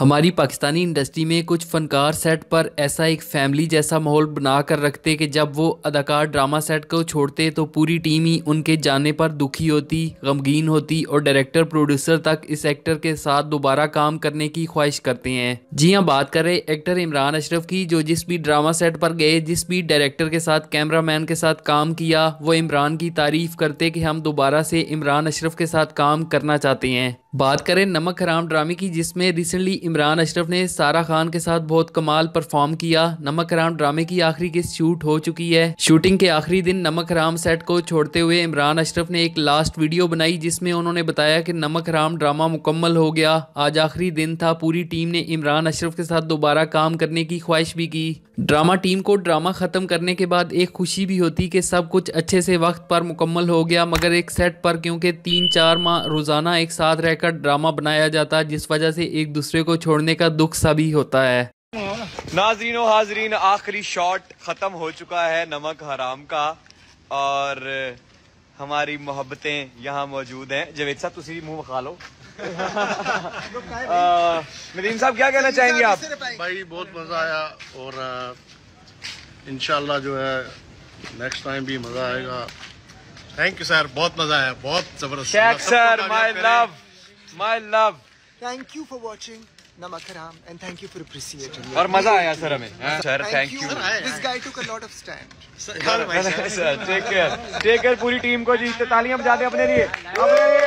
हमारी पाकिस्तानी इंडस्ट्री में कुछ फनकार सेट पर ऐसा एक फैमिली जैसा माहौल बना कर रखते कि जब वो अदाकार ड्रामा सेट को छोड़ते तो पूरी टीम ही उनके जाने पर दुखी होती गमगीन होती और डायरेक्टर प्रोड्यूसर तक इस एक्टर के साथ दोबारा काम करने की ख्वाहिश करते हैं जी हाँ बात करें एक्टर इमरान अशरफ की जो जिस भी ड्रामा सेट पर गए जिस भी डायरेक्टर के साथ मैन के साथ काम किया वो इमरान की तारीफ करते कि हम दोबारा से इमरान अशरफ के साथ काम करना चाहते हैं बात करें नमक हराम ड्रामे की जिसमें रिसेंटली इमरान अशरफ ने सारा खान के साथ बहुत कमाल परफॉर्म किया नमक हराम ड्रामे की आखिरी किस्त शूट हो चुकी है शूटिंग के आखिरी दिन नमक हराम सेट को छोड़ते हुए इमरान अशरफ ने एक लास्ट वीडियो बनाई जिसमें उन्होंने बताया कि नमक हराम ड्रामा मुकम्मल हो गया आज आखिरी दिन था पूरी टीम ने इमरान अशरफ के साथ दोबारा काम करने की ख्वाहिश भी की ड्रामा टीम को ड्रामा ख़त्म करने के बाद एक खुशी भी होती कि सब कुछ अच्छे से वक्त पर मुकम्मल हो गया मगर एक सेट पर क्योंकि तीन चार माह रोज़ाना एक साथ रह का ड्रामा बनाया जाता है जिस वजह से एक दूसरे को छोड़ने का दुख सभी होता है नाजरीन हाजरीन आखिरी शॉट खत्म हो चुका है नमक हराम का और हमारी मोहब्बतें यहाँ मौजूद हैं जवेद साहब तुम मुंह खा लो नदीम साहब क्या कहना चाहेंगे आप भाई बहुत मजा आया और इनशाला जो है नेक्स्ट टाइम भी मजा आएगा थैंक यू सर बहुत मजा आया बहुत जबरदस्त sir my love my love. Thank you for watching. Namakaram and thank you for appreciating. और मजा आया सर हमें sir thank you this guy took a lot of stand sir take care take care पूरी team को जी तालियां बजा दे अपने लिए अपने लिए